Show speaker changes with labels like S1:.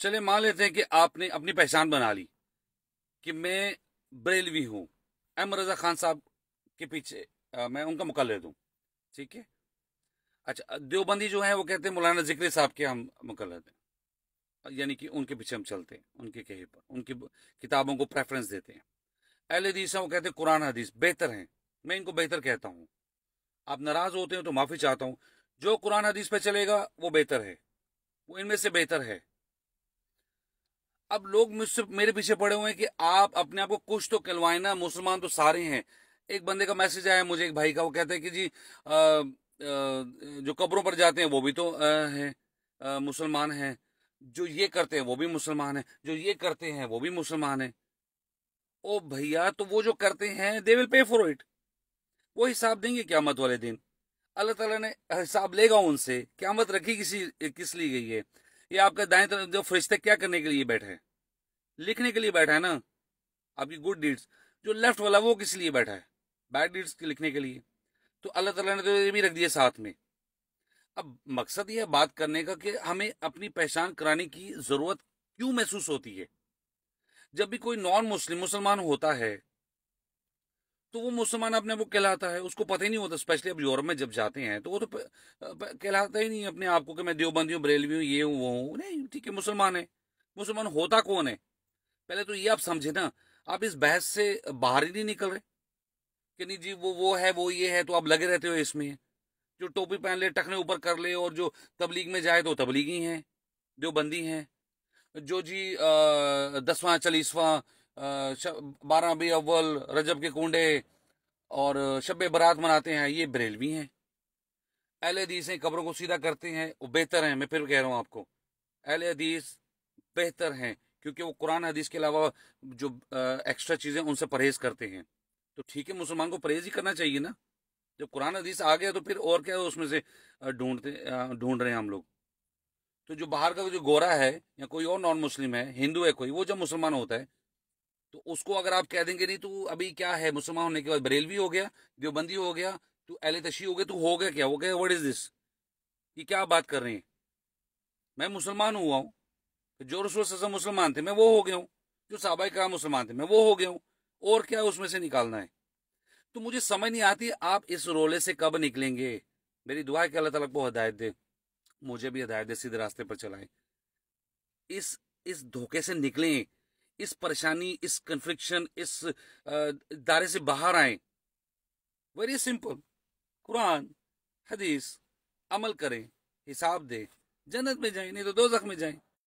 S1: चले मान लेते हैं कि आपने अपनी पहचान बना ली कि मैं बरेलवी हूं एम रजा खान साहब के पीछे आ, मैं उनका मुकल दू ठीक है अच्छा देवबंदी जो है वो कहते हैं मौलाना जिक्र साहब के हम मुकल हैं यानी कि उनके पीछे हम चलते हैं उनके कहे पर उनकी किताबों को प्रेफरेंस देते हैं अहल हदीस वो कहते हैं कुरान हदीस बेहतर हैं मैं इनको बेहतर कहता हूँ आप नाराज होते हो तो माफी चाहता हूँ जो कुरान हदीस पे चलेगा वो बेहतर है वो इनमें से बेहतर है अब लोग मुझसे मेरे पीछे पड़े हुए हैं कि आप अपने आप को कुछ तो कहलवाए ना मुसलमान तो सारे हैं एक बंदे का मैसेज आया मुझे एक भाई का वो कहते हैं कि जी आ, आ, जो कब्रों पर जाते हैं वो भी तो है मुसलमान हैं जो ये करते हैं वो भी मुसलमान है जो ये करते हैं वो भी मुसलमान है ओ भैया तो वो जो करते हैं they will pay for it वो हिसाब देंगे क्यामत वाले दिन अल्लाह तला ने हिसाब लेगा उनसे क्यामत रखी किसी किस ली गई है ये आपके दाएं तरफ जो फरिश्ते क्या करने के लिए बैठे हैं लिखने के लिए बैठा है ना आपकी गुड डीड्स जो लेफ्ट वाला वो किस लिए बैठा है बैड डीड्स के लिखने के लिए तो अल्लाह तला ने तो ये भी रख दिया साथ में अब मकसद यह बात करने का कि हमें अपनी पहचान कराने की जरूरत क्यों महसूस होती है जब भी कोई नॉन मुस्लिम मुसलमान होता है तो वो मुसलमान अपने को कहलाता है उसको पता ही नहीं होता स्पेशली अब यूरोप में जब जाते हैं तो वो तो कहलाता ही नहीं अपने आप को कि मैं देवबंदी हूँ बरेलवी हूँ ये हूँ वो हूँ नहीं ठीक है मुसलमान है मुसलमान होता कौन है पहले तो ये आप समझे ना आप इस बहस से बाहर ही नहीं निकल रहे कि नहीं जी वो वो है वो ये है तो आप लगे रहते हो इसमें जो टोपी पहन ले टखने ऊपर कर ले और जो तबलीग में जाए तो तबलीगी हैं देवबंदी हैं जो जी दसवां चालीसवां बारह बी अव्वल रजब के कुंडे और शब बारात मनाते हैं ये बरेलवी हैं अहल हदीस हैं कब्रों को सीधा करते हैं वो बेहतर हैं मैं फिर कह रहा हूँ आपको अहल हदीस बेहतर हैं क्योंकि वो कुरान हदीस के अलावा जो एक्स्ट्रा चीज़ें उनसे परहेज करते हैं तो ठीक है मुसलमान को परहेज ही करना चाहिए ना जब कुरान हदीस आ गया तो फिर और क्या है उसमें से ढूंढते ढूंढ रहे हैं हम लोग तो जो बाहर का जो गोरा है या कोई और नॉन मुस्लिम है हिंदू है कोई वो जब मुसलमान होता है तो उसको अगर आप कह देंगे नहीं तो अभी क्या है मुसलमान होने के बाद बरेलवी हो गया देवबंदी हो गया तो एल तशी हो गया तो हो गया क्या हो गया वट इज दिस ये क्या बात कर रहे हैं मैं मुसलमान हुआ हूँ जो ससम मुसलमान थे मैं वो हो गया हूँ जो साहबा का मुसलमान थे मैं वो हो गया हूँ और क्या उसमें से निकालना है तो मुझे समझ नहीं आती आप इस रोले से कब निकलेंगे मेरी दुआ है कि अल्लाह तला को हदायत दे मुझे भी हदायत दे सीधे रास्ते पर चलाए इस इस धोखे से निकलें इस परेशानी इस कन्फ्लिक्शन इस दायरे से बाहर आए वेरी सिंपल कुरान हदीस अमल करें हिसाब दें जन्नत में जाएं नहीं तो दो में जाएं